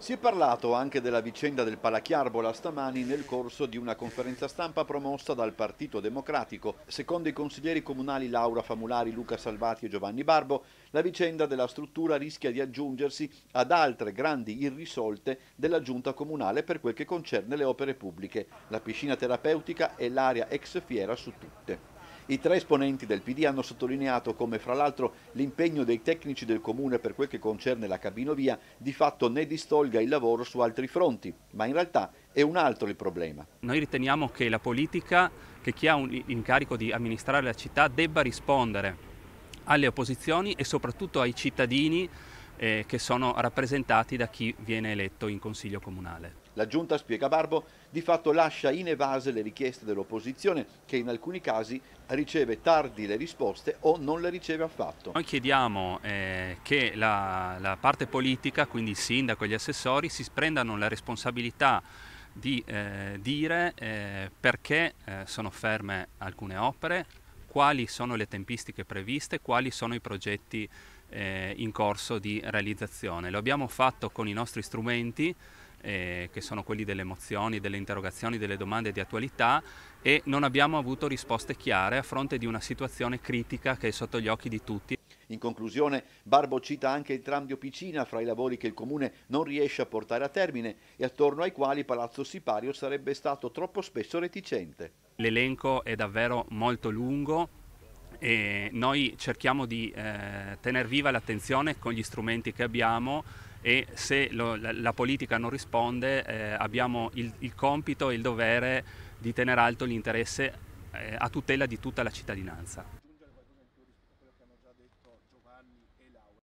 Si è parlato anche della vicenda del Palachiarbola stamani nel corso di una conferenza stampa promossa dal Partito Democratico. Secondo i consiglieri comunali Laura Famulari, Luca Salvati e Giovanni Barbo, la vicenda della struttura rischia di aggiungersi ad altre grandi irrisolte della giunta comunale per quel che concerne le opere pubbliche, la piscina terapeutica e l'area ex fiera su tutte. I tre esponenti del PD hanno sottolineato come fra l'altro l'impegno dei tecnici del comune per quel che concerne la cabinovia di fatto ne distolga il lavoro su altri fronti, ma in realtà è un altro il problema. Noi riteniamo che la politica, che chi ha l'incarico di amministrare la città debba rispondere alle opposizioni e soprattutto ai cittadini eh, che sono rappresentati da chi viene eletto in Consiglio Comunale. La Giunta, spiega Barbo, di fatto lascia inevase le richieste dell'opposizione che in alcuni casi riceve tardi le risposte o non le riceve affatto. Noi chiediamo eh, che la, la parte politica, quindi il sindaco e gli assessori, si prendano la responsabilità di eh, dire eh, perché eh, sono ferme alcune opere, quali sono le tempistiche previste, quali sono i progetti eh, in corso di realizzazione. Lo abbiamo fatto con i nostri strumenti, eh, che sono quelli delle mozioni, delle interrogazioni, delle domande di attualità e non abbiamo avuto risposte chiare a fronte di una situazione critica che è sotto gli occhi di tutti. In conclusione, Barbo cita anche il tram di Opicina fra i lavori che il Comune non riesce a portare a termine e attorno ai quali Palazzo Sipario sarebbe stato troppo spesso reticente l'elenco è davvero molto lungo e noi cerchiamo di eh, tenere viva l'attenzione con gli strumenti che abbiamo e se lo, la, la, politica non risponde eh, abbiamo il, il compito e il dovere di tenere alto l'interesse eh, a tutela di tutta la cittadinanza.